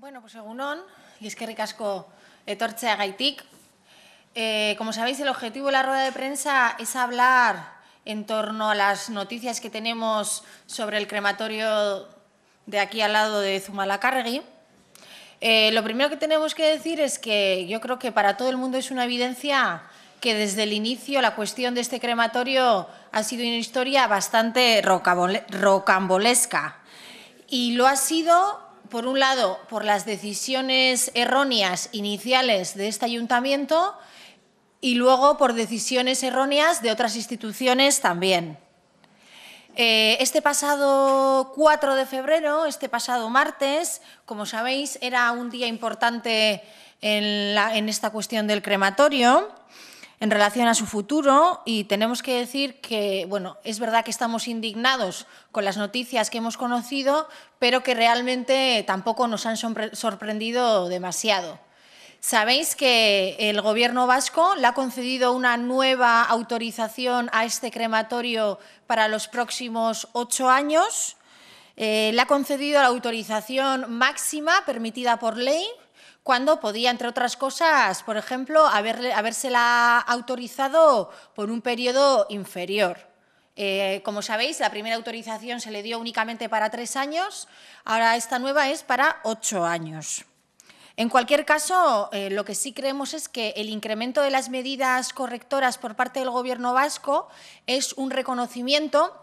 Bueno, pues según on, y es que ricasco torche Gaitic. Eh, como sabéis, el objetivo de la rueda de prensa es hablar en torno a las noticias que tenemos sobre el crematorio de aquí al lado de Zumalacárregui. Eh, lo primero que tenemos que decir es que yo creo que para todo el mundo es una evidencia que desde el inicio la cuestión de este crematorio ha sido una historia bastante rocambolesca. Y lo ha sido por un lado, por las decisiones erróneas iniciales de este ayuntamiento y luego por decisiones erróneas de otras instituciones también. Eh, este pasado 4 de febrero, este pasado martes, como sabéis, era un día importante en esta cuestión del crematorio en relación a su futuro y tenemos que decir que, bueno, es verdad que estamos indignados con las noticias que hemos conocido, pero que realmente tampoco nos han sorprendido demasiado. Sabéis que el Gobierno vasco le ha concedido una nueva autorización a este crematorio para los próximos ocho años eh, le ha concedido la autorización máxima permitida por ley cuando podía, entre otras cosas, por ejemplo, haberle, habérsela autorizado por un periodo inferior. Eh, como sabéis, la primera autorización se le dio únicamente para tres años, ahora esta nueva es para ocho años. En cualquier caso, eh, lo que sí creemos es que el incremento de las medidas correctoras por parte del Gobierno vasco es un reconocimiento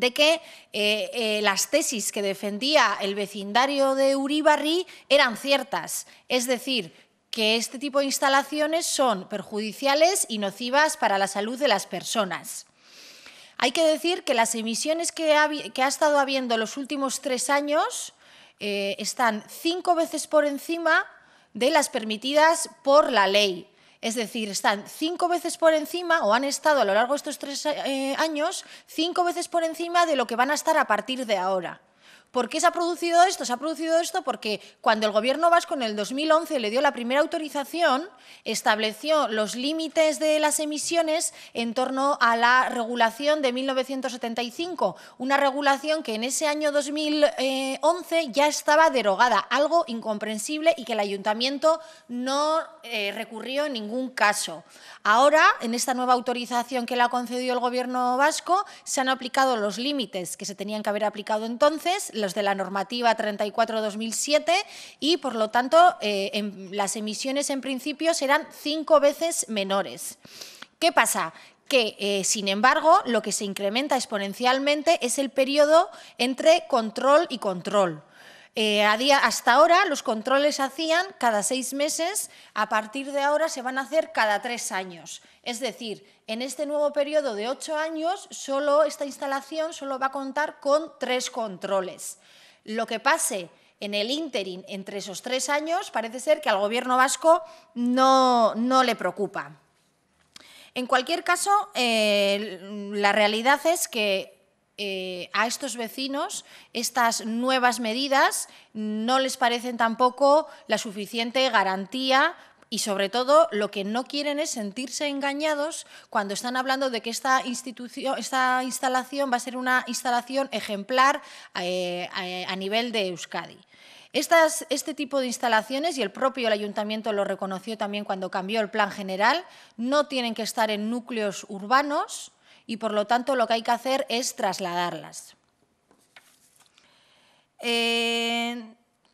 de que eh, eh, las tesis que defendía el vecindario de Uribarri eran ciertas. Es decir, que este tipo de instalaciones son perjudiciales y nocivas para la salud de las personas. Hay que decir que las emisiones que ha, estado habiendo los últimos tres años eh, están cinco veces por encima de las permitidas por la ley. Es decir, están cinco veces por encima, o han estado a lo largo de estos tres eh, años, cinco veces por encima de lo que van a estar a partir de ahora. ¿Por qué se ha producido esto? Se ha producido esto porque cuando el Gobierno vasco en el 2011 le dio la primera autorización, estableció los límites de las emisiones en torno a la regulación de 1975, una regulación que en ese año 2011 ya estaba derogada, algo incomprensible y que el ayuntamiento no eh, recurrió en ningún caso. Ahora, en esta nueva autorización que le ha concedido el Gobierno vasco, se han aplicado los límites que se tenían que haber aplicado entonces, los de la normativa 34-2007 y, por lo tanto, eh, las emisiones en principio serán cinco veces menores. ¿Qué pasa? que, eh, sin embargo, lo que se incrementa exponencialmente es el periodo entre control y control. Eh, hasta ahora los controles se hacían cada seis meses, a partir de ahora se van a hacer cada tres años. Es decir, en este nuevo periodo de ocho años, solo esta instalación solo va a contar con tres controles. Lo que pase en el ínterin entre esos tres años parece ser que al gobierno vasco no, le preocupa. En cualquier caso, eh, la realidad es que eh, a estos vecinos estas nuevas medidas no les parecen tampoco la suficiente garantía y sobre todo lo que no quieren es sentirse engañados cuando están hablando de que esta, instalación va a ser una instalación ejemplar eh, eh, a, nivel de Euskadi. este tipo de instalaciones, y el propio ayuntamiento lo reconoció también cuando cambió el plan general, no tienen que estar en núcleos urbanos, y, por lo tanto, lo que hay que hacer es trasladarlas. Eh,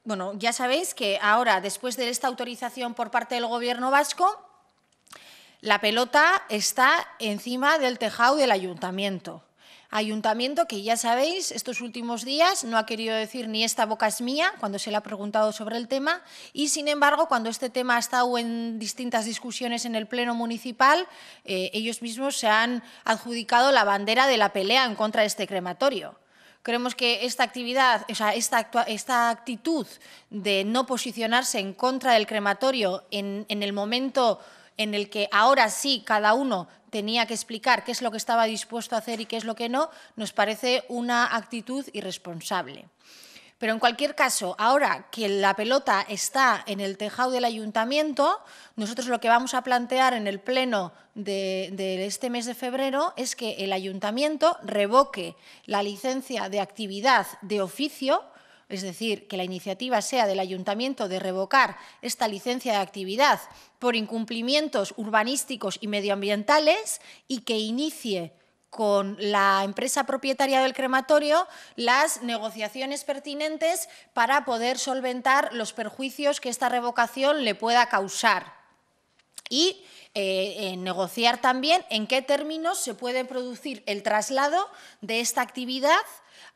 bueno, ya sabéis que ahora, después de esta autorización por parte del Gobierno vasco, la pelota está encima del tejado del ayuntamiento ayuntamiento que ya sabéis, estos últimos días no ha querido decir ni esta boca es mía cuando se le ha preguntado sobre el tema y, sin embargo, cuando este tema ha estado en distintas discusiones en el Pleno Municipal, eh, ellos mismos se han adjudicado la bandera de la pelea en contra de este crematorio. Creemos que esta actividad, o sea, esta, esta, actitud de no posicionarse en contra del crematorio en, en el momento en el que ahora sí cada uno tenía que explicar qué es lo que estaba dispuesto a hacer y qué es lo que no, nos parece una actitud irresponsable. Pero en cualquier caso, ahora que la pelota está en el tejado del ayuntamiento, nosotros lo que vamos a plantear en el pleno de, este mes de febrero es que el ayuntamiento revoque la licencia de actividad de oficio es decir, que la iniciativa sea del ayuntamiento de revocar esta licencia de actividad por incumplimientos urbanísticos y medioambientales y que inicie con la empresa propietaria del crematorio las negociaciones pertinentes para poder solventar los perjuicios que esta revocación le pueda causar. Y eh, negociar también en qué términos se puede producir el traslado de esta actividad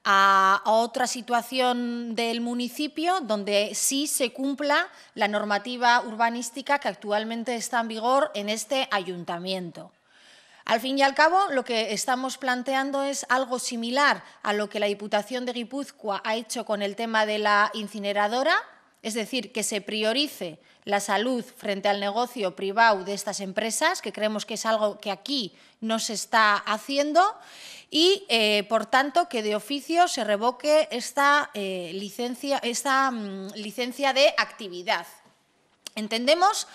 a otra situación del municipio donde sí se cumpla la normativa urbanística que actualmente está en vigor en este ayuntamiento. Al fin y al cabo, lo que estamos planteando es algo similar a lo que la Diputación de Guipúzcoa ha hecho con el tema de la incineradora, es decir, que se priorice la salud frente al negocio privado de estas empresas, que creemos que es algo que aquí no se está haciendo, y eh, por tanto que de oficio se revoque esta, eh, licencia, mm, licencia de actividad. Entendemos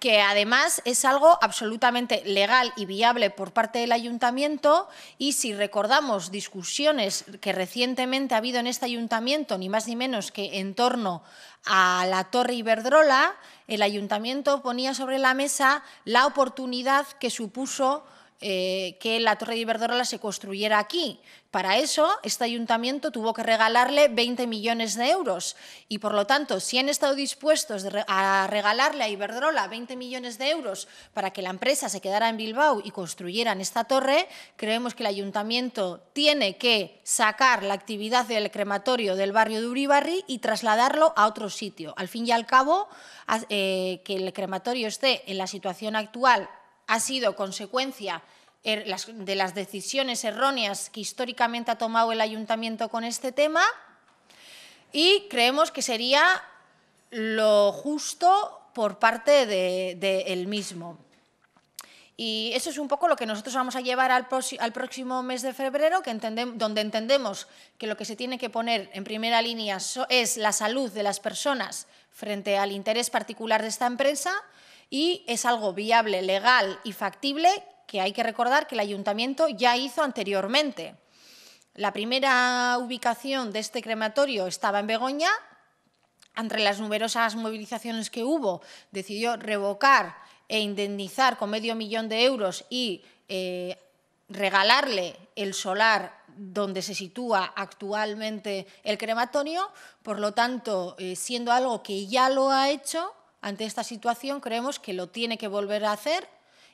que además es algo absolutamente legal y viable por parte del ayuntamiento y si recordamos discusiones que recientemente ha habido en este ayuntamiento, ni más ni menos que en torno a la Torre Iberdrola, el ayuntamiento ponía sobre la mesa la oportunidad que supuso eh, que la Torre de Iberdrola se construyera aquí. Para eso, este ayuntamiento tuvo que regalarle 20 millones de euros y, por lo tanto, si han estado dispuestos a regalarle a Iberdrola 20 millones de euros para que la empresa se quedara en Bilbao y construyeran esta torre, creemos que el ayuntamiento tiene que sacar la actividad del crematorio del barrio de Uribarri y trasladarlo a otro sitio. Al fin y al cabo, eh, que el crematorio esté en la situación actual ha sido consecuencia er, de las decisiones erróneas que históricamente ha tomado el ayuntamiento con este tema y creemos que sería lo justo por parte de, él mismo. Y eso es un poco lo que nosotros vamos a llevar al, próximo mes de febrero, donde entendemos que lo que se tiene que poner en primera línea es la salud de las personas frente al interés particular de esta empresa, y es algo viable, legal y factible que hay que recordar que el ayuntamiento ya hizo anteriormente. La primera ubicación de este crematorio estaba en Begoña. Entre las numerosas movilizaciones que hubo, decidió revocar e indemnizar con medio millón de euros y eh, regalarle el solar donde se sitúa actualmente el crematorio. Por lo tanto, eh, siendo algo que ya lo ha hecho, ante esta situación creemos que lo tiene que volver a hacer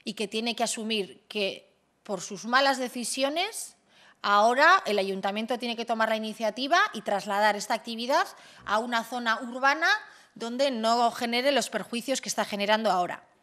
y que tiene que asumir que por sus malas decisiones ahora el ayuntamiento tiene que tomar la iniciativa y trasladar esta actividad a una zona urbana donde no genere los perjuicios que está generando ahora.